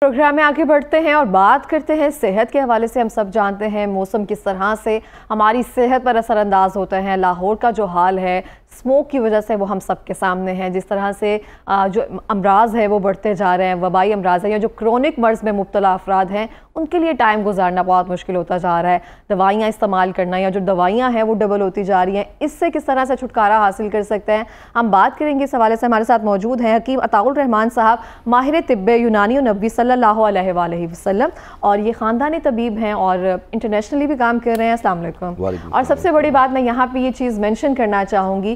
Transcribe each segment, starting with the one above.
Programme में आगे बढ़ते हैं और बात करते हैं सेहत के हवाले से हम सब जानते हैं मौसम किस तरह से हमारी सेहत पर असरअंदाज होते होता है लाहौर का जो हाल है स्मोक की वजह से वो हम सब के सामने हैं जिस तरह से जो अमराज है वो बढ़ते जा रहे हैं वबाई अमराज है या जो क्रोनिक मर्ज़ में मुबतला अफराद हैं उनके लिए टाइम गुजारना बहुत मुश्किल होता जा रहा है दवाइयाँ इस्तेमाल करना या जो दवाइयाँ हैं वो डबल होती जा रही हैं इससे किस तरह से छुटकारा हासिल कर सकते हैं हम बात करेंगे इस हवाले से हमारे साथ मौजूद हैं हकीम अताउलरहमान साहब माहिर तिब्ब यूनानी नबी सल्ला वसलम और ये ख़ानदानी तबीब हैं और इंटरनेशनली भी काम कर रहे हैं असल और सबसे बड़ी बात मैं यहाँ पर ये चीज़ मैंशन करना चाहूँगी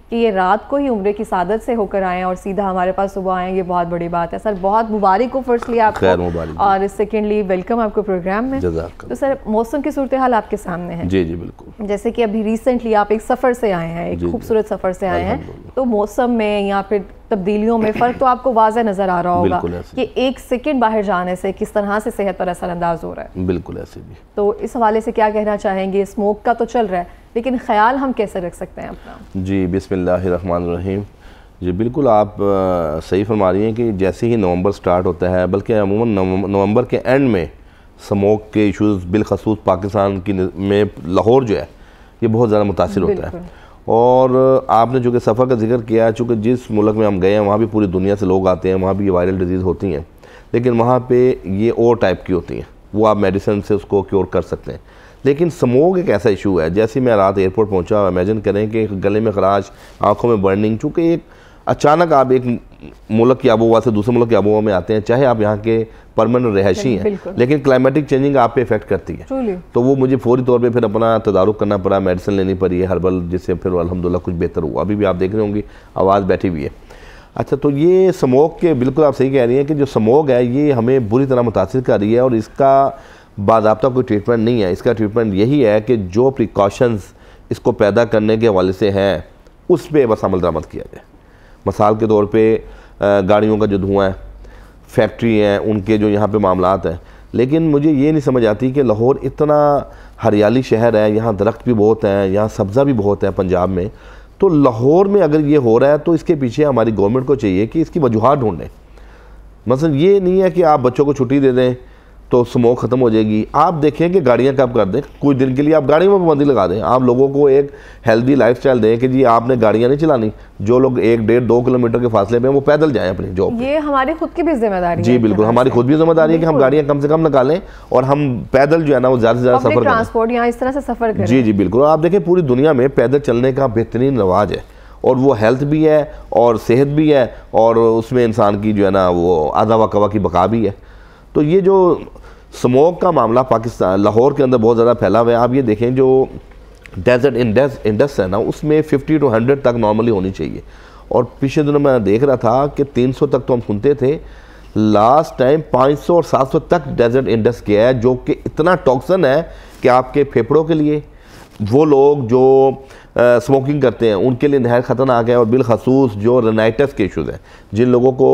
कि ये रात को ही उम्र की सादत से होकर आए और सीधा हमारे पास सुबह आए ये बहुत बड़ी बात है सर बहुत मुबारक हो फर्स्टली आपको और सेकेंडली वेलकम आपको प्रोग्राम में तो सर मौसम की सूरत हाल आपके सामने है जी जी बिल्कुल जैसे कि अभी रिसेंटली आप एक सफ़र से आए हैं एक खूबसूरत सफ़र से आए हैं तो मौसम में या फिर तब्दीलियों में फ़र्क तो आपको वाजह नज़र आ रहा होगा कि एक सेकेंड बाहर जाने से किस तरह से सेहत पर असरअंदाज हो रहा है बिल्कुल ऐसे भी तो इस हवाले से क्या कहना चाहेंगे स्मोक का तो चल रहा है लेकिन ख्याल हम कैसे रख सकते हैं अपना जी बिस्मिल बसमिलीम जी बिल्कुल आप आ, सही फरमा रही हैं कि जैसे ही नवंबर स्टार्ट होता है बल्कि अमूमन नवंबर के एंड में स्मोक के इश्यूज बिलखसूस पाकिस्तान की में लाहौर जो है ये बहुत ज़्यादा मुतासर होता है और आपने चूँकि सफ़र का जिक्र किया है चूँकि जिस मुल्क में हम गए हैं वहाँ भी पूरी दुनिया से लोग आते हैं वहाँ भी ये वायरल डिजीज़ होती हैं लेकिन वहाँ पर ये और टाइप की होती हैं वो आप मेडिसिन से उसको क्योर कर सकते हैं लेकिन स्मोक एक ऐसा इशू है जैसे मैं रात एयरपोर्ट पहुंचा इमेजिन करें कि गले में खराश आंखों में बर्निंग चूँकि एक अचानक आप एक मुल्क की हुआ से दूसरे मुल्क की हुआ में आते हैं चाहे आप यहाँ के परमानेंट रहायशी हैं लेकिन क्लाइमेटिक चेंजिंग आप पे इफेक्ट करती है तो वो मुझे फौरी तौर पे फिर अपना तदारुक करना पड़ा मेडिसिन लेनी पड़ी है हर्बल जिससे फिर अलहमदिल्ला कुछ बेहतर हुआ अभी भी आप देख रहे होंगी आवाज़ बैठी हुई है अच्छा तो ये स्मोक के बिल्कुल आप सही कह रही हैं कि जो स्मोक है ये हमें बुरी तरह मुतासर कर रही है और इसका बाबा कोई ट्रीटमेंट नहीं है इसका ट्रीटमेंट यही है कि जो प्रिकॉशंस इसको पैदा करने के हवाले से हैं उस पर बस अमल दरामद किया जाए मसाल के तौर पर गाड़ियों का जो धुआँ है फैक्ट्री हैं उनके जो यहाँ पे मामला हैं लेकिन मुझे ये नहीं समझ आती कि लाहौर इतना हरियाली शहर है यहाँ दरख्त भी बहुत हैं यहाँ सब्ज़ा भी बहुत है पंजाब में तो लाहौर में अगर ये हो रहा है तो इसके पीछे हमारी गवर्नमेंट को चाहिए कि इसकी वजूहत ढूँढें मसल ये नहीं है कि आप बच्चों को छुट्टी दे दें तो स्मोक ख़त्म हो जाएगी आप देखें कि गाड़ियाँ कब कर दें कुछ दिन के लिए आप गाड़ियों में पाबंदी लगा दें आप लोगों को एक हेल्दी लाइफ स्टाइल दें कि जी आपने गाड़ियाँ नहीं चलानी जो लोग एक डेढ़ दो किलोमीटर के फासले में वो पैदल जाएँ अपनी जॉब ये हमारी खुद की भी जिम्मेदारी जी बिल्कुल हमारी खुद भी जिम्मेदारी है कि हम गाड़ियाँ कम से कम निकालें और हम पैदल जो है ना वो ज़्यादा से ज़्यादा सफर ट्रांसपोर्ट यहाँ इस तरह से सफर करें जी जी बिल्कुल आप देखें पूरी दुनिया में पैदल चलने का बेहतरीन रवाज है और वो हेल्थ भी है और सेहत भी है और उसमें इंसान की जो है ना वो आधा वकवा की बका भी है तो ये जो स्मोक का मामला पाकिस्तान लाहौर के अंदर बहुत ज़्यादा फैला हुआ है आप ये देखें जो डेजर्ट इंडस इंडस है ना उसमें 50 टू 100 तक नॉर्मली होनी चाहिए और पिछले दिनों मैं देख रहा था कि 300 तक तो हम सुनते थे लास्ट टाइम 500 और 700 तक डेजर्ट इंडस गया है जो कि इतना टॉक्सन है कि आपके फेफड़ों के लिए वो लोग जो स्मोकिंग करते हैं उनके लिए नहर ख़तरनाक है और बिलखसूस जो रेनाइटस के इशूज़ हैं जिन लोगों को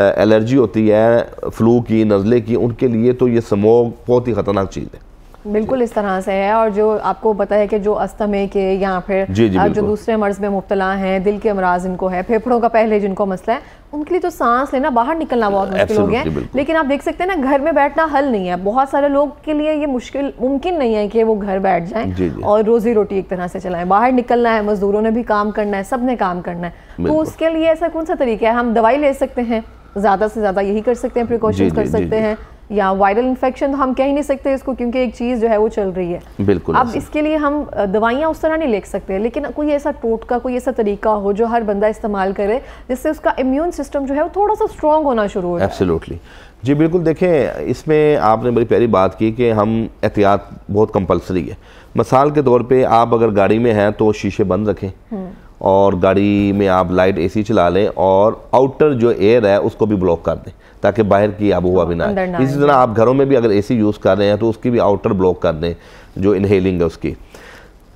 एलर्जी होती है फ्लू की नज़ले की उनके लिए तो ये स्मोक बहुत ही ख़तरनाक चीज़ है बिल्कुल इस तरह से है और जो आपको पता है कि जो अस्थमे के या फिर जी जी जो दूसरे मर्ज में मुबतला हैं दिल के अमराज इनको है फेफड़ों का पहले जिनको मसला है उनके लिए तो सांस लेना बाहर निकलना बहुत मुश्किल हो गया है लेकिन आप देख सकते हैं ना घर में बैठना हल नहीं है बहुत सारे लोग के लिए ये मुश्किल मुमकिन नहीं है कि वो घर बैठ जाए और रोजी रोटी एक तरह से चलाएं बाहर निकलना है मजदूरों ने भी काम करना है सब ने काम करना है तो उसके लिए ऐसा कौन सा तरीका है हम दवाई ले सकते हैं ज़्यादा से ज़्यादा यही कर सकते हैं प्रिकॉशन कर जी, सकते हैं या वायरल इन्फेक्शन तो हम कह ही नहीं सकते इसको क्योंकि एक चीज़ जो है वो चल रही है बिल्कुल अब इसके लिए हम दवाइयाँ उस तरह नहीं ले सकते लेकिन कोई ऐसा टोटका कोई ऐसा तरीका हो जो हर बंदा इस्तेमाल करे जिससे उसका इम्यून सिस्टम जो है वो थोड़ा सा स्ट्रॉन्ग होना शुरू हो एब्सोल्युटली जी बिल्कुल देखें इसमें आपने बड़ी प्यारी बात की कि हम एहतियात बहुत कंपलसरी है मिसाल के तौर पर आप अगर गाड़ी में हैं तो शीशे बंद रखें हम्म। और गाड़ी में आप लाइट एसी चला लें और आउटर जो एयर है उसको भी ब्लॉक कर दें ताकि बाहर की आबो हुआ भी ना इसी तरह आप घरों में भी अगर एसी यूज़ कर रहे हैं तो उसकी भी आउटर ब्लॉक कर दें जो इनहेलिंग है उसकी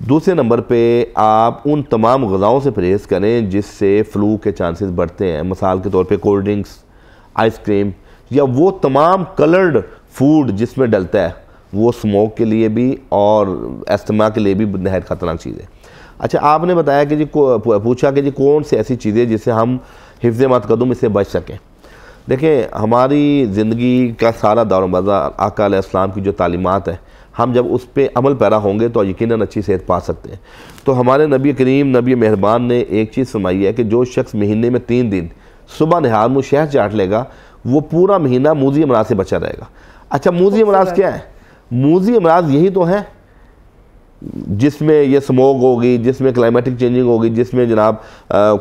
दूसरे नंबर पे आप उन तमाम गज़ाओं से परहेज़ करें जिससे फ्लू के चांसेस बढ़ते हैं मिसाल के तौर पे कोल्ड ड्रिंक्स आइसक्रीम या वो तमाम कलर्ड फूड जिसमें डलता है वो स्मोक के लिए भी और एस्थमा के लिए भी नहायत ख़तरनाक चीज़ है अच्छा आपने बताया कि जी पूछा कि जी कौन सी ऐसी चीज़ें जिससे हम हिफ्ज मत कदम इससे बच सकें देखें हमारी ज़िंदगी का सारा दौर मज़ार आका इस्लाम की जो तालीमत है हम जब उस पर अमल पैरा होंगे तो यकीन अच्छी सेहत पा सकते हैं तो हमारे नबी करीम नबी मेहरबान ने एक चीज़ सुनाई है कि जो शख्स महीने में तीन दिन सुबह नहार मुँह शहर चाट लेगा वो पूरा महीना मूजी अमराज से बचा रहेगा अच्छा मूजी अमराज क्या है मूजी अमराज यही तो है जिसमें ये स्मोक होगी जिसमें क्लाइमेटिक चेंजिंग होगी जिसमें जनाब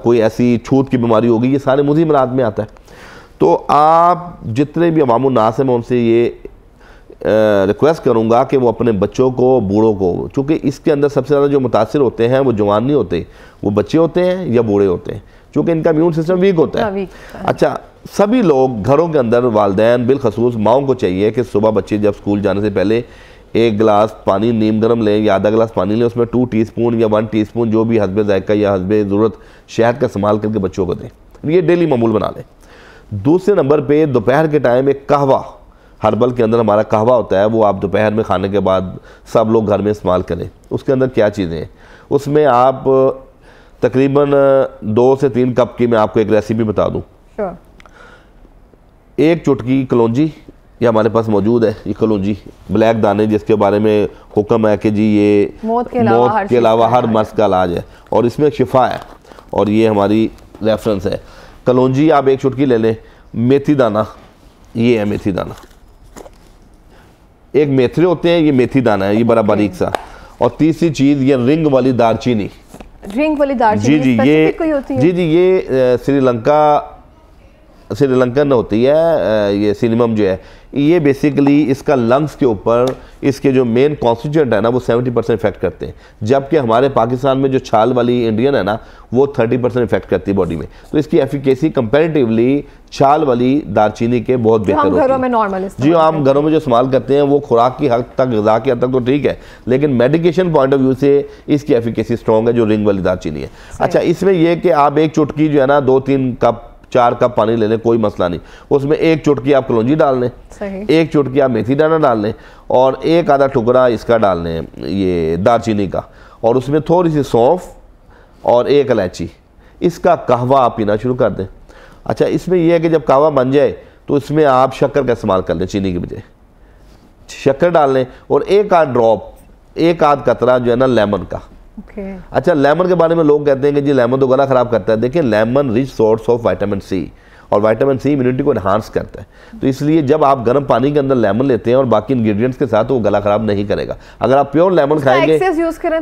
कोई ऐसी छूत की बीमारी होगी ये सारे मुझे मराद में आता है तो आप जितने भी अवाम नास हैं मैं उनसे ये रिक्वेस्ट करूँगा कि वो अपने बच्चों को बूढ़ों को चूँकि इसके अंदर सबसे ज़्यादा जो मुतासर होते हैं वो जवान नहीं होते वो बच्चे होते हैं या बूढ़े होते हैं चूँकि इनका इम्यून सिस्टम वीक होता है अच्छा सभी लोग घरों के अंदर वालदे बिलखसूस माओ को चाहिए कि सुबह बच्चे जब स्कूल जाने से पहले एक गिलास पानी नीम गर्म लें या आधा गिलास पानी लें उसमें टू टीस्पून या वन टीस्पून जो भी हसब जायका या हसब ज़रूरत शहद का इस्तेमाल करके बच्चों को दें ये डेली मामूल बना लें दूसरे नंबर पे दोपहर के टाइम एक कहवा हर्बल के अंदर हमारा कहवा होता है वो आप दोपहर में खाने के बाद सब लोग घर में इस्तेमाल करें उसके अंदर क्या चीज़ें हैं उसमें आप तकरीबन दो से तीन कप की मैं आपको एक रेसिपी बता दूँ एक चुटकी कलौजी ये हमारे पास मौजूद है ये जी ब्लैक दाने जिसके बारे में हुक्म है कि जी ये मौत के मौत के अलावा हर मर्ज का इलाज है और इसमें एक शिफा है और ये हमारी रेफरेंस है कलौजी आप एक चुटकी ले लें मेथी दाना ये है मेथी दाना एक मेथरे होते हैं ये मेथी दाना है ये बड़ा बारीक सा और तीसरी चीज़ ये रिंग वाली दारचीनी रिंग वाली दारचीनी जी जी ये जी जी ये श्रीलंका श्रीलंकन होती है ये सिनेमम जो है ये बेसिकली इसका लंग्स के ऊपर इसके जो मेन कॉन्स्टिट्यूंट है ना वो 70 परसेंट इफेक्ट करते हैं जबकि हमारे पाकिस्तान में जो छाल वाली इंडियन है ना वो 30 परसेंट इफेक्ट करती है बॉडी में तो इसकी एफिकेसी कंपेरेटिवली छाल वाली दारचीनी के बहुत बेहतर होती हाँ, घरों में नॉर्मल जी हम घरों में जो इस्तेमाल करते हैं वो खुराक की हद तक गजा की हद तक तो ठीक है लेकिन मेडिकेशन पॉइंट ऑफ व्यू से इसकी एफिकेसी स्ट्रॉन्ग है जो रिंग वाली दारचीनी है अच्छा इसमें यह कि आप एक चुटकी जो है ना दो तीन कप चार कप पानी ले लें कोई मसला नहीं उसमें एक चुटकी आप कलौजी डाल लें एक चुटकी आप मेथी दाना डाल लें और एक आधा टुकड़ा इसका डाल लें ये दालचीनी का और उसमें थोड़ी सी सौंफ और एक इलायची इसका कहवा आप पीना शुरू कर दें अच्छा इसमें यह है कि जब कहवा बन जाए तो इसमें आप शक्कर का इस्तेमाल कर लें चीनी की बजाय शक्कर डाल लें और एक आध ड्रॉप एक आध कतरा जो है ना लेमन का okay. अच्छा लेमन के बारे में लोग कहते हैं कि जी लेमन तो गला ख़राब करता है देखिए lemon rich source of vitamin C और वाइटामिन सी इम्यूनिटी को इन्हांस करता है तो इसलिए जब आप गर्म पानी के अंदर लेमन लेते हैं और बाकी इंग्रेडिएंट्स के साथ तो वो गला खराब नहीं करेगा अगर आप प्योर लेमन खाएंगे ऑब्वियसली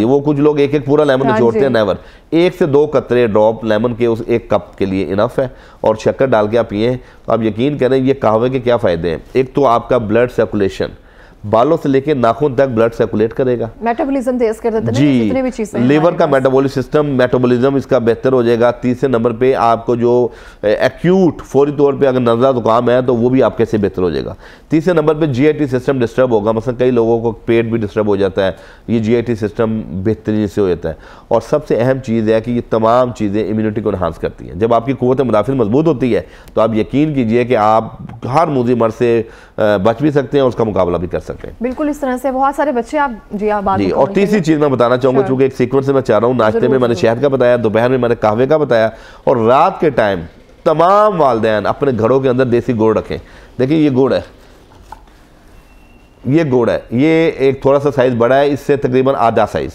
तो वो, वो कुछ लोग एक एक पूरा लेमन हाँ निचोड़ते हैं नेवर एक से दो कतरे ड्रॉप लेमन के उस एक कप के लिए इनफ है और शक्कर डाल के आप पिए तो आप यकीन करें ये कहावे के क्या फ़ायदे हैं एक तो आपका ब्लड सर्कुलेशन बालों से लेकर नाखून तक ब्लड सर्कुलेट करेगा मेटाबॉलिज्म तेज कर देता जी जितने भी चीजें लीवर का मेटाबॉलिक सिस्टम मेटाबॉलिज्म इसका बेहतर हो जाएगा तीसरे नंबर पे आपको जो एक्यूट फौरी तौर पे अगर नजला जुकाम है तो वो भी आपके से बेहतर हो जाएगा तीसरे नंबर पे जीआईटी सिस्टम डिस्टर्ब होगा मतलब कई लोगों को पेट भी डिस्टर्ब हो जाता है ये जीआईटी सिस्टम बेहतरीन से हो जाता है और सबसे अहम चीज़ है कि ये तमाम चीज़ें इम्यूनिटी को इन्हांस करती हैं जब आपकी कुत मुदाफिल मजबूत होती है तो आप यकीन कीजिए कि आप हर मुजी मर से बच भी सकते हैं और उसका मुकाबला भी कर सकते हैं सकते हैं बिल्कुल इस तरह से बहुत सारे बच्चे आप जी आप बात जी तो और तीसरी चीज़ मैं बताना चाहूंगा चूंकि एक सीक्वेंस से मैं चाह रहा हूँ नाश्ते में मैंने शहद का बताया दोपहर में मैंने कहवे का बताया और रात के टाइम तमाम वालदेन अपने घरों के अंदर देसी गुड़ रखें देखिए ये गुड़ है ये गुड़ है ये एक थोड़ा सा साइज़ बड़ा है इससे तकरीबन आधा साइज़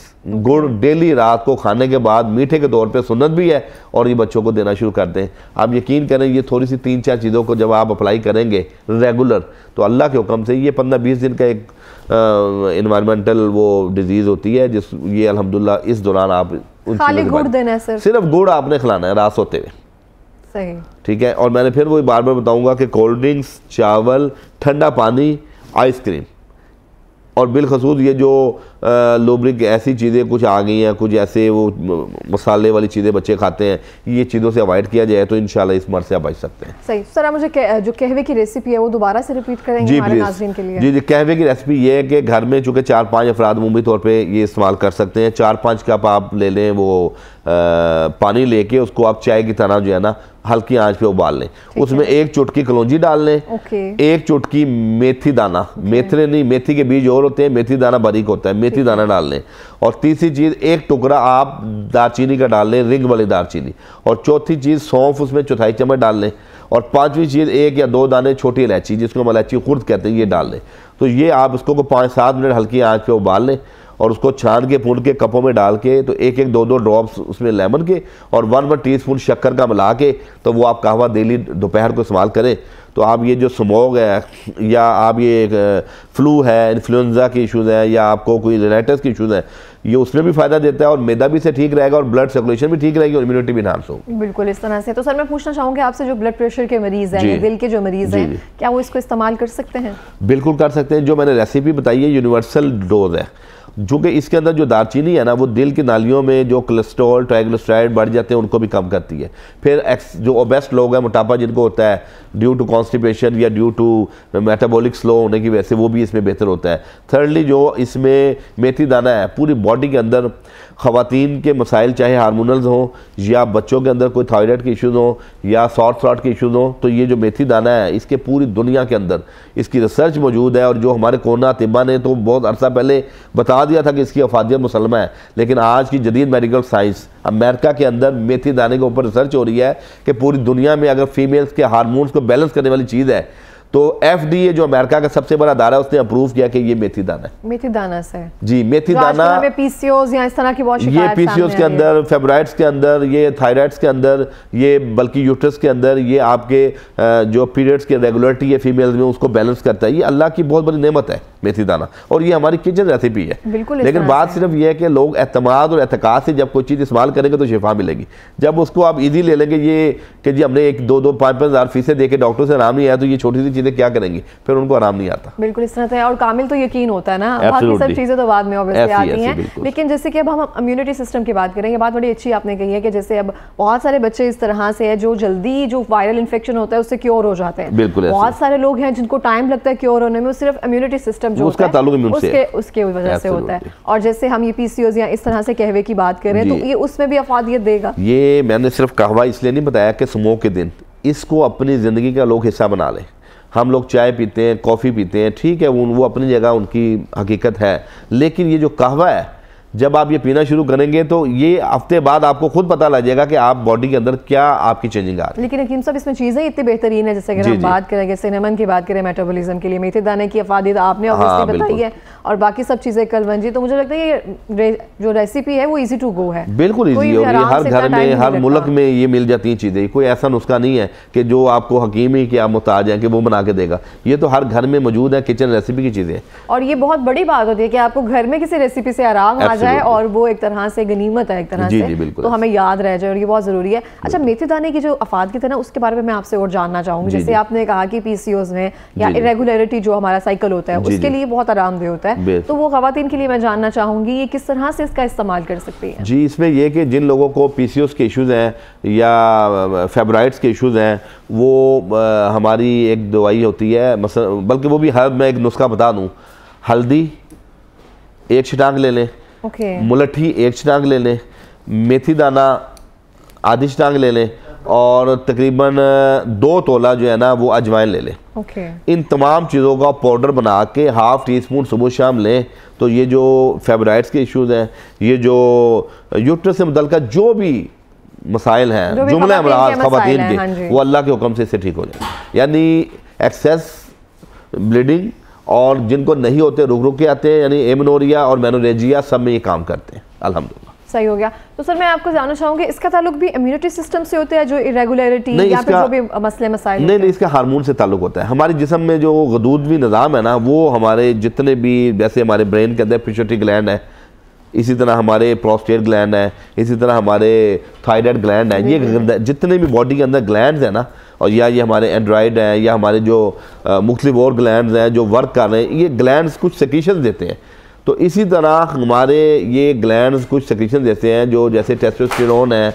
गुड़ डेली रात को खाने के बाद मीठे के तौर पे सुन्नत भी है और ये बच्चों को देना शुरू कर दें आप यकीन करें ये थोड़ी सी तीन चार चीज़ों को जब आप अप्लाई करेंगे रेगुलर तो अल्लाह के हुक्म से ये पंद्रह बीस दिन का एक इन्वायरमेंटल वो डिज़ीज़ होती है जिस ये अलहमदुल्ला इस दौरान आप खाली गुड़ देना है सिर्फ गुड़ आपने खिलाना है रात सोते हुए ठीक है और मैंने फिर वही बार बार बताऊंगा कि कोल्ड ड्रिंक्स चावल ठंडा पानी आइसक्रीम और बिलखसूस ये जो लोब्रिक ऐसी चीज़ें कुछ आ गई हैं कुछ ऐसे वो मसाले वाली चीज़ें बच्चे खाते हैं ये चीज़ों से अवॉइड किया जाए तो इन इस मर से आप बच सकते हैं सही सर मुझे कह, जो कहवे की रेसिपी है वो दोबारा से रिपीट करेंगे जी हमारे के लिए जी जी कहवे की रेसिपी ये है कि घर में चूँकि चार पाँच अफराद मुमकिन तौर पर ये इस्तेमाल कर सकते हैं चार पाँच कप आप ले लें वो पानी लेके उसको आप चाय की तरह जो है ना हल्की आंच पे उबाल लें उसमें एक चुटकी कलौजी डाल लें एक चुटकी मेथी दाना मेथरे नहीं मेथी के बीज और होते हैं मेथी दाना बारीक होता है मेथी दाना डाल लें और तीसरी चीज़ एक टुकड़ा आप दालचीनी का डाल लें रिंग वाली दालचीनी और चौथी चीज़ सौंफ उसमें चौथाई चम्मच डाल लें और पांचवी चीज़ एक या दो दाने छोटी इलायची जिसको हम इलायची खुर्द कहते हैं ये डाल लें तो ये आप उसको पाँच सात मिनट हल्की आँच पर उबाल लें और उसको छान के फूल के कपों में डाल के तो एक एक दो दो ड्रॉप्स उसमें लेमन के और वन वन टी स्पून शक्कर का मिला के तो वो आप कहवा डेली दोपहर को इस्तेमाल करें तो आप ये जो स्मोग है या आप ये फ्लू है इन्फ्लुएंजा के इशूज़ हैं या आपको कोई रेनाइटस के इशूज़ हैं ये उसमें भी फायदा देता है और मैदा भी से ठीक रहेगा और ब्लड सर्कुलेशन भी ठीक रहेगी और इम्यूनिटी भी इनहांस होगी बिल्कुल इस तरह से तो सर मैं पूछना चाहूँगी आपसे जो ब्लड प्रेशर के मरीज़ हैं दिल के जो मरीज़ हैं क्या वो इसको इस्तेमाल कर सकते हैं बिल्कुल कर सकते हैं जो मैंने रेसिपी बताई है यूनिवर्सल डोज है जो कि इसके अंदर जो दालचीनी है ना वो दिल की नालियों में जो कोलेस्ट्रॉल ट्राइग्लिसराइड बढ़ जाते हैं उनको भी कम करती है फिर एक्स जो ओबेस्ट लोग हैं मोटापा जिनको होता है ड्यू टू कॉन्स्टिपेशन या ड्यू टू मेटाबॉलिक स्लो होने की वजह से वो भी इसमें बेहतर होता है थर्डली जो इसमें मेथी दाना है पूरी बॉडी के अंदर खातन के मसाइल चाहे हारमोनल्स हों या बच्चों के अंदर कोई थायराइड के इश्यूज़ हों या सॉर्ट थ्रॉट के इश्यूज़ हों तो ये जो मेथी दाना है इसके पूरी दुनिया के अंदर इसकी रिसर्च मौजूद है और जो हमारे कोरोना तिब्बा ने तो बहुत अरसा पहले बता दिया था कि इसकी अफादियत मुसलमा है लेकिन आज की जदीद मेडिकल साइंस अमेरिका के अंदर मेथी दाने के ऊपर रिसर्च हो रही है कि पूरी दुनिया में अगर फीमेल्स के हारमोन्स को बैलेंस करने वाली चीज़ है तो एफ डी ए जो अमेरिका का सबसे बड़ा दारा उसने अप्रूव किया कि ये मेथी दाना है मेथी दाना से जी मेथी दाना में पीसीओज या इस तरह की बहुत ये पीसीओज के अंदर फेब्राइड्स के अंदर ये थायराइड्स के अंदर ये बल्कि यूट्रस के अंदर ये आपके जो पीरियड्स के रेगुलरिटी है फीमेल्स में उसको बैलेंस करता है ये अल्लाह की बहुत बड़ी नमत है मेथी दाना और ये हमारी किचन रेसिपी है बिल्कुल लेकिन बात सिर्फ ये है कि लोग अतमाद और एहतकाज से जब कोई चीज़ इस्तेमाल करेंगे तो शिफा मिलेगी जब उसको आप ईजी ले लेंगे ये कि जी हमने एक दो दो पाँच पाँच हज़ार फीसें देखे डॉक्टर से आराम नहीं आया तो ये छोटी सी चीज़ें क्या करेंगी फिर उनको आराम नहीं आता बिल्कुल इस तरह से और कामिल तो यकीन होता है ना बाकी सब चीज़ें तो बाद में ऑब्वियसली आती हैं लेकिन जैसे कि अब हम इम्यूनिटी सिस्टम की बात करेंगे बात बड़ी अच्छी आपने कही है कि जैसे अब बहुत सारे बच्चे इस तरह से है जो जल्दी जो वायरल इन्फेक्शन होता है उससे क्योर हो जाते हैं बिल्कुल बहुत सारे लोग हैं जिनको टाइम लगता है क्योर होने में सिर्फ इम्यूनिटी सिस्टम जो उसका उसके उसके वजह से होता है और जैसे हम ये पीसीओ या इस तरह से कहवे की बात करें तो ये उसमें भी अफादियत देगा ये मैंने सिर्फ कहवा इसलिए नहीं बताया कि स्मोक के दिन इसको अपनी ज़िंदगी का लोग हिस्सा बना लें हम लोग चाय पीते हैं कॉफ़ी पीते हैं ठीक है वो अपनी जगह उनकी हकीकत है लेकिन ये जो कहवा है जब आप ये पीना शुरू करेंगे तो ये हफ्ते बाद आपको खुद पता लग जाएगा कि आप बॉडी के अंदर क्या आपकी चेंजिंग आ रही है लेकिन हकीम साहब इसमें चीज़ें इतनी बेहतरीन है जैसे अगर हम बात करेंगे सिनेमन की बात करें मेटाबॉलिज्म के लिए मेथी दाने की अफादी आपने हाँ, बताई है और बाकी सब चीज़ें कलवन जी तो मुझे लगता है ये जो रेसिपी है वो इजी टू गो है बिल्कुल ईजी हो ये हर घर में हर मुल्क में ये मिल जाती हैं चीज़ें कोई ऐसा नुस्खा नहीं है कि जो आपको हकीमी के आप मुताज हैं कि वो बना के देगा ये तो हर घर में मौजूद है किचन रेसिपी की चीज़ें और ये बहुत बड़ी बात होती है कि आपको घर में किसी रेसिपी से आराम आ जाए और वो एक तरह से गनीमत है एक तरह जी, से जी, तो हमें याद रह जाए और ये बहुत ज़रूरी है अच्छा मेथी दाने की जो अफाद की ना उसके बारे में मैं आपसे और जानना चाहूंगी जैसे आपने कहा कि पी में या इरेगुलरिटी जो हमारा साइकिल होता है उसके लिए बहुत आरामदेह होता है तो वो खातन के लिए मैं जानना चाहूंगी ये किस तरह से इसका इस्तेमाल कर सकती है जी इसमें यह कि जिन लोगों को पी के इशूज़ हैं या फेबराइड्स के इशूज़ हैं वो हमारी एक दवाई होती है मसल बल्कि वो भी हर मैं एक नुस्खा बता दूँ हल्दी एक छिटांग ले लें okay. मुलठी एक शटांग ले लें मेथी दाना आधी शटांग ले लें और तकरीबन दो तोला जो है ना वो अजवाइन ले लें okay. इन तमाम चीज़ों का पाउडर बना के हाफ़ टी स्पून सुबह शाम लें तो ये जो फेबराइट्स के इश्यूज़ हैं ये जो यूट्रस से मुतल जो भी मसाइल हैं जुमला अमराज खवतिन के हाँ वो अल्लाह के हुक्म से इससे ठीक हो जाए यानी एक्सेस ब्लीडिंग और जिनको नहीं होते रुक रुक के आते हैं यानी एमनोरिया और मेनोरेजिया सब में ये काम करते हैं अलहमदिल्ला सही हो गया तो सर मैं आपको जानना चाहूंगी इसका ताल्लुक भी इम्यूनिटी सिस्टम से होता है जो इरेगुलरिटी या फिर जो भी मसले मसाइल नहीं नहीं इसका हार्मोन से ताल्लुक होता है हमारे जिसम में जो गदूदवी निज़ाम है ना वो हमारे जितने भी जैसे हमारे ब्रेन के अंदर पिचोटी ग्लैंड है इसी तरह हमारे प्रोस्टेट ग्लैंड है इसी तरह हमारे थायराइड ग्लैंड है ये जितने भी बॉडी के अंदर ग्लैंड है ना और या ये हमारे एंड्राइड हैं या हमारे जो मुख्तु और ग्लैंड हैं जो वर्क कर रहे हैं ये ग्लैंड कुछ सकीशन देते हैं तो इसी तरह हमारे ये ग्लैंड कुछ सकीशन देते हैं जो जैसे टेस्टोस्टेरोन है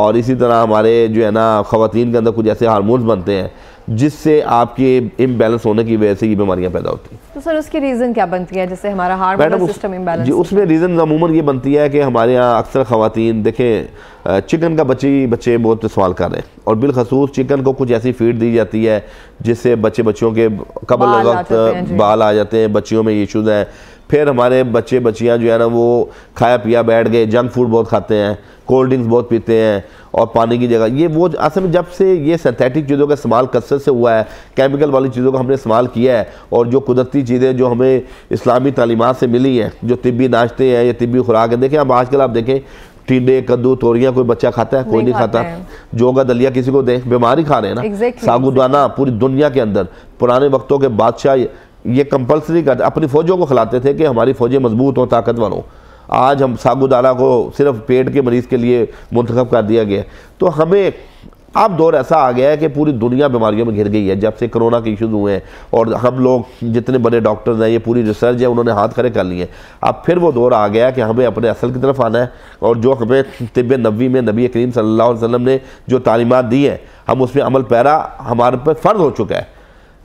और इसी तरह हमारे जो है ना ख़वान के अंदर कुछ ऐसे हारमोन्स बनते हैं जिससे आपके इम्बेलेंस होने की वजह से ये बीमारियां पैदा होती हैं तो सर उसकी रीज़न क्या बनती है जैसे हमारा हार्ट सिस्टम इम्बेलेंस जी उसमें रीज़न अमूमन ये बनती है कि हमारे यहाँ अक्सर खातन देखें चिकन का बच्चे बच्चे बहुत सवाल कर रहे हैं और बिलखसूस चिकन को कुछ ऐसी फीड दी जाती है जिससे बच्चे बच्चियों के कबल वक्त बाल आ जाते हैं बच्चियों में इशूज़ हैं फिर हमारे बच्चे बच्चियाँ जो है ना वो खाया पिया बैठ गए जंक फूड बहुत खाते हैं कोल्ड ड्रिंक्स बहुत पीते हैं और पानी की जगह ये वो असल में जब से ये सिंथेटिक चीज़ों का इस्तेमाल कसरत से हुआ है केमिकल वाली चीज़ों का हमने इस्तेमाल किया है और जो कुदरती चीज़ें जो हमें इस्लामी तालीमत से मिली हैं जो तिबी नाश्ते हैं या तिबी खुराक है देखें अब आजकल आप देखें टीडे कद्दू तोरियाँ कोई बच्चा खाता है कोई नहीं, खाता जोगा दलिया किसी को दे बीमारी खा रहे हैं ना सागुदाना पूरी दुनिया के अंदर पुराने वक्तों के बादशाह ये कंपलसरी कर अपनी फौजों को खिलाते थे कि हमारी फौजें मजबूत हों ताकतवर हों आज हम साबुदाना को सिर्फ पेट के मरीज़ के लिए मंतखब कर दिया गया तो हमें अब दौर ऐसा आ गया है कि पूरी दुनिया बीमारियों में घिर गई है जब से कोरोना के इशूज़ हुए हैं और हम लोग जितने बड़े डॉक्टर्स हैं ये पूरी रिसर्च है उन्होंने हाथ खड़े कर लिए अब फिर वो दौर आ गया है कि हमें अपने असल की तरफ आना है और जो हमें तिब नबी में नबी करीम सल्ला वसम ने जो तालीमत दी हैं हम उसमें अमल पैरा हमारे पर फ़र्ज हो चुका है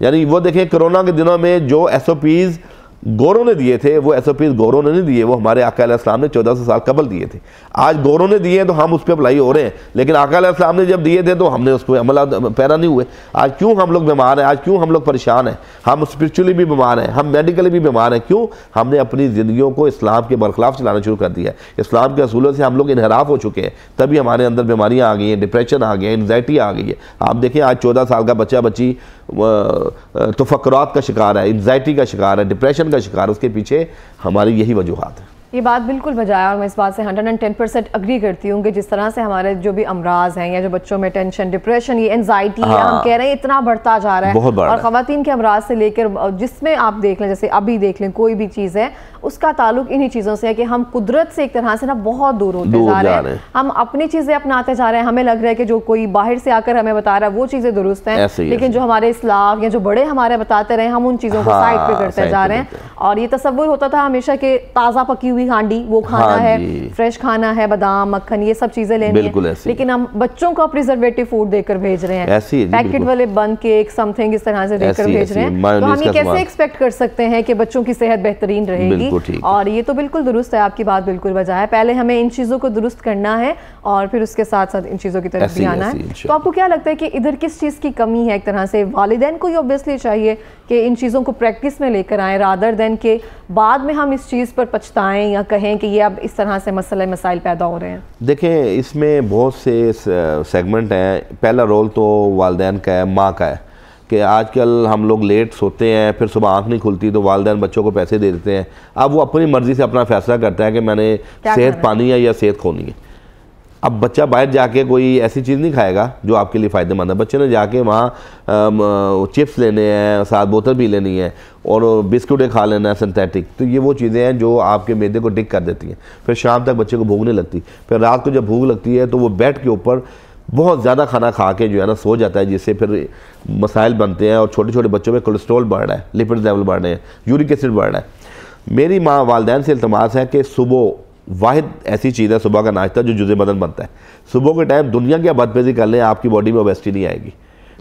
यानी वो देखें कोरोना के दिनों में जो एस ओ पीज़ गोरों ने दिए थे वो एस ओ पी गोरों ने नहीं दिए वो हमारे आकाम ने चौदह सौ साल कबल दिए थे आज गोरों ने दिए हैं तो हम उस पर अप्लाई हो रहे हैं लेकिन आकाम ने जब दिए थे तो हमने उस पर अमला पैरा नहीं हुए आज क्यों हम लोग बीमार हैं आज क्यों हम लोग परेशान हैं हम स्परिचुअली भी बीमार हैं हम मेडिकली भी बीमार हैं क्यों हमने अपनी जिंदगी को इस्लाम के बरखिलाफ चलाना शुरू कर दिया है इस्लाम के असूलों से हम लोग इनहराफ हो चुके हैं तभी हमारे अंदर बीमारियाँ आ गई हैं डिप्रेशन आ गया एनजाइटी आ गई है आप देखें आज चौदह साल का बच्चा बच्ची तफक्रात का शिकार है एनजाइटी का शिकार है डिप्रेशन का शिकार है उसके पीछे हमारी यही वजूहत है ये बात बिल्कुल बजाया और मैं इस बात से hundred and ten percent agree करती हूँ कि जिस तरह से हमारे जो भी अमराज हैं या जो बच्चों में टेंशन डिप्रेशन ये एनजाइटी हाँ। हम कह रहे हैं इतना बढ़ता जा रहा है और खातन के अमराज से लेकर जिसमें आप देख लें जैसे अभी देख लें कोई भी चीज़ है उसका ताल्लुक इन्हीं चीज़ों से है कि हम कुदरत से एक तरह से ना बहुत दूर होते जा रहे हैं हम अपनी चीज़ें अपनाते जा रहे हैं हमें लग रहा है कि जो कोई बाहर से आकर हमें बता रहा है वो चीज़ें दुरुस्त हैं लेकिन जो हमारे इस्लाम या जो बड़े हमारे बताते रहे हम उन चीज़ों को साइड हाँ, पर करते जा रहे हैं और ये तस्वुर होता था हमेशा कि ताज़ा पकी हुई हांडी वो खाना हाँ है फ्रेश खाना है बादाम मक्खन ये सब चीजें लेनी है लेकिन हम बच्चों को प्रिजर्वेटिव फूड देकर भेज रहे हैं पैकेट वाले बन केक समथिंग इस तरह से देकर भेज रहे हैं तो हम ये कैसे एक्सपेक्ट कर सकते हैं कि बच्चों की सेहत बेहतरीन रहेगी और ये तो बिल्कुल दुरुस्त है आपकी बात बिल्कुल बजाय पहले हमें इन चीजों को दुरुस्त करना है और फिर उसके साथ साथ इन चीजों की तरफ भी आना है तो आपको क्या लगता है कि इधर किस चीज की कमी है एक तरह से वालदेन को ही ऑब्वियसली चाहिए कि इन चीज़ों को प्रैक्टिस में लेकर आए रादर देन के बाद में हम इस चीज़ पर पछताएं या कहें कि ये अब इस तरह से मसले मसाइल पैदा हो रहे हैं देखें इसमें बहुत से सेगमेंट हैं पहला रोल तो वालदेन का है माँ का है कि आजकल हम लोग लेट सोते हैं फिर सुबह आंख नहीं खुलती तो वालदे बच्चों को पैसे दे देते हैं अब वो अपनी मर्ज़ी से अपना फैसला करता है कि मैंने सेहत पानी है या सेहत खोनी है अब बच्चा बाहर जाके कोई ऐसी चीज़ नहीं खाएगा जो आपके लिए फ़ायदेमंद है बच्चे ने जाके वहाँ चिप्स लेने हैं साथ बोतल भी लेनी है और बिस्कुटें खा लेना है सिंथेटिक तो ये वो चीज़ें हैं जो आपके मैदे को डिक कर देती हैं फिर शाम तक बच्चे को भूख नहीं लगती फिर रात को जब भूख लगती है तो वो बेड के ऊपर बहुत ज़्यादा खाना खा के जो है ना सो जाता है जिससे फिर मसाइल बनते हैं और छोटे छोटे बच्चों में कोलेस्ट्रॉल बढ़ रहा है लिपिड लेवल बढ़ रहे हैं यूरिक एसिड बढ़ रहा है मेरी माँ वालदेन से अल्तमास है कि सुबह वाहिद ऐसी चीज़ है सुबह का नाश्ता जो जुजे बदन बनता है सुबह के टाइम दुनिया की बदपेजी कर लें आपकी बॉडी में ओबेसिटी नहीं आएगी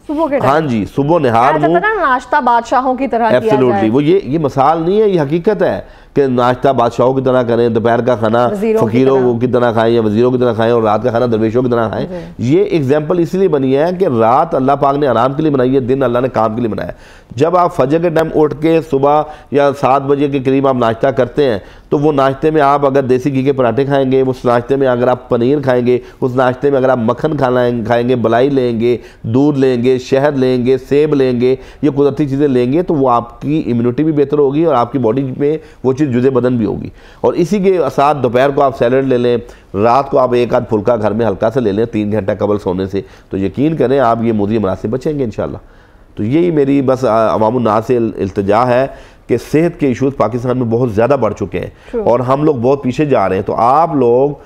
सुबह के हाँ जी सुबह निहार अच्छा, नाश्ता बादशाहों की तरह एब्सोल्युटली वो ये ये मसाल नहीं है ये हकीकत है कि नाश्ता बादशाहों की तरह करें दोपहर का खाना फ़कीरों की तरह खाएं या वजीरों की तरह खाएं और रात का खाना दरवेशों की तरह खाएं ये एग्जाम्पल इसीलिए बनी है कि रात अल्लाह पाक ने आराम के लिए बनाई है दिन अल्लाह ने काम के लिए बनाया जब आप फजर के टाइम उठ के सुबह या सात बजे के करीब आप नाश्ता करते हैं तो वो नाश्ते में आप अगर देसी घी के पराठे खाएंगे उस नाश्ते में अगर आप पनीर खाएंगे उस नाश्ते में अगर आप मक्खन खाना खाएंगे बलाई लेंगे दूध लेंगे शहद लेंगे सेब लेंगे ये कुदरती चीज़ें लेंगे तो वो आपकी इम्यूनिटी भी बेहतर होगी और आपकी बॉडी में वो चीज़ चीज़ जुदे बदन भी होगी और इसी के साथ दोपहर को आप सैलड ले लें रात को आप एक आध फुल्का घर में हल्का सा ले लें तीन घंटा कबल सोने से तो यकीन करें आप ये मोदी अमराज से बचेंगे इन तो यही मेरी बस अवामनाज से अल्तजा है कि सेहत के इशूज़ पाकिस्तान में बहुत ज़्यादा बढ़ चुके हैं और हम लोग बहुत पीछे जा रहे हैं तो आप लोग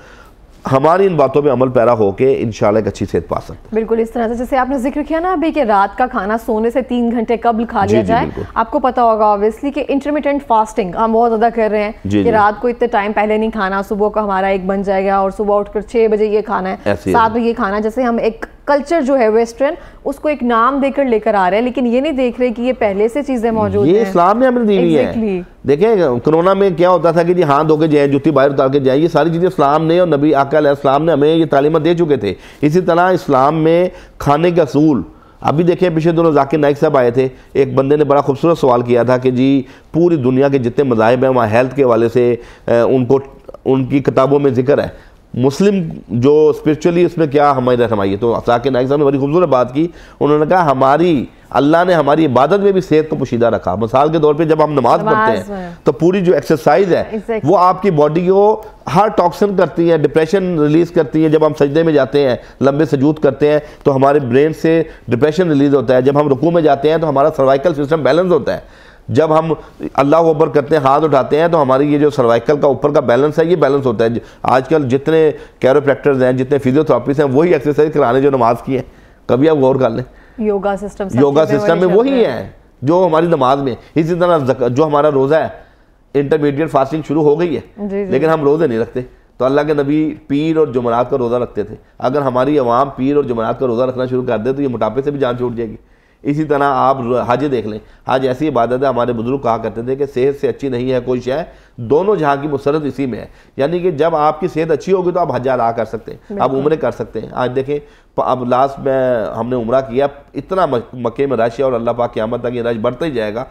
हमारी इन बातों में अमल पैरा होके इन एक अच्छी सेहत पा सकते हैं बिल्कुल इस तरह से जैसे आपने जिक्र किया ना अभी कि रात का खाना सोने से तीन घंटे कबल खा लिया जाए आपको पता होगा ऑब्वियसली कि इंटरमीडियंट फास्टिंग हम बहुत ज़्यादा कर रहे हैं कि रात को इतने टाइम पहले नहीं खाना सुबह का हमारा एक बन जाएगा और सुबह उठकर छह बजे ये खाना है साथ में ये खाना जैसे हम एक कल्चर जो है वेस्टर्न उसको एक नाम देकर लेकर आ रहे हैं लेकिन ये नहीं देख रहे कि ये पहले से चीजें मौजूद ये इस्लाम में हमने दी हुई है देखें कोरोना में क्या होता था कि जी हाथ धोके जाए जूती बाहर उतार के जाए ये सारी चीज़ें इस्लाम ने और नबी आका इस्लाम ने हमें ये तालीमत दे चुके थे इसी तरह इस्लाम में खाने के असूल अभी देखें पिछले दोनों जाकिर नाइक साहब आए थे एक बंदे ने बड़ा खूबसूरत सवाल किया था कि जी पूरी दुनिया के जितने मजाहब हैं वहाँ हेल्थ के वाले से उनको उनकी किताबों में जिक्र है मुस्लिम जो स्पिरिचुअली उसमें क्या हमारी रहनमाई है तो असाक़ नायक साहब ने बड़ी खूबसूरत बात की उन्होंने कहा हमारी अल्लाह ने हमारी इबादत में भी सेहत को पोशीदा रखा मिसाल के तौर पे जब हम नमाज पढ़ते हैं तो पूरी जो एक्सरसाइज है exactly. वो आपकी बॉडी को हर टॉक्सिन करती है डिप्रेशन रिलीज करती है जब हम सजदे में जाते हैं लंबे सजूद करते हैं तो हमारे ब्रेन से डिप्रेशन रिलीज होता है जब हम रुकू में जाते हैं तो हमारा सर्वाइकल सिस्टम बैलेंस होता है जब हम अल्लाह अकबर करते हैं हाथ उठाते हैं तो हमारी ये जो सर्वाइकल का ऊपर का बैलेंस है ये बैलेंस होता है आजकल जितने कैरोप्रैक्टर्स हैं जितने फिजियोथेरापिस्ट हैं वही एक्सरसाइज कराने जो नमाज की है कभी आप गौर कर लें योगा सिस्टम योगा सिस्टम में वही है जो हमारी नमाज में इसी तरह जो हमारा रोज़ा है इंटरमीडिएट फास्टिंग शुरू हो गई है लेकिन हम रोज़े नहीं रखते तो अल्लाह के नबी पीर और जुमरात का रोज़ा रखते थे अगर हमारी आवाम पीर और जुमरात का रोज़ा रखना शुरू कर दे तो ये मोटापे से भी जान छूट जाएगी इसी तरह आप हाज देख लें हाज ऐसी इबादत है हमारे बुज़ुर्ग कहा करते थे कि सेहत से अच्छी नहीं है कोई शायद दोनों जहाँ की मुसरत इसी में है यानी कि जब आपकी सेहत अच्छी होगी तो आप हज अदा कर सकते हैं आप उम्र कर सकते हैं आज देखें अब लास्ट में हमने उम्र किया इतना मक्के में रश है और अल्लाह की आमद तक ये रश बढ़ता ही जाएगा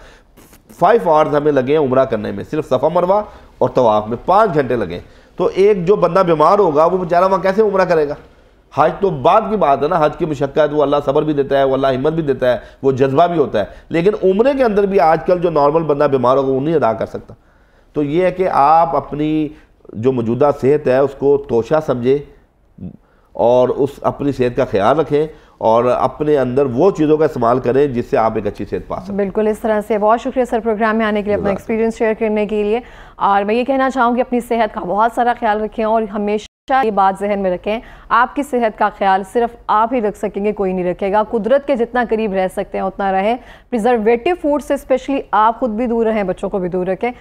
फाइव आवर्स हमें लगे हैं उम्र करने में सिर्फ सफ़ा मरवा और तवाफ़ में पाँच घंटे लगे तो एक जो बंदा बीमार होगा वो बेचारा वहाँ कैसे उम्र करेगा हज तो बाद की बात है ना हज की मशक्क़त वो अल्लाह सबर भी देता है वो अल्लाह हिम्मत भी देता है वो जज्बा भी होता है लेकिन उम्र के अंदर भी आजकल जो नॉर्मल बंदा बीमार होगा वो नहीं अदा कर सकता तो ये है कि आप अपनी जो मौजूदा सेहत है उसको तोशा समझे और उस अपनी सेहत का ख्याल रखें और अपने अंदर वो चीज़ों का इस्तेमाल करें जिससे आप एक अच्छी सेहत पा सकें बिल्कुल इस तरह से बहुत शुक्रिया सर प्रोग्राम में आने के लिए अपना एक्सपीरियंस शेयर करने के लिए और मैं ये कहना चाहूँगी अपनी सेहत का बहुत सारा ख्याल रखें और हमेशा ये बात जहन में रखें आपकी सेहत का ख्याल सिर्फ आप ही रख सकेंगे कोई नहीं रखेगा कुदरत के जितना करीब रह सकते हैं उतना रहें प्रिजर्वेटिव फूड से स्पेशली आप खुद भी दूर रहें बच्चों को भी दूर रखें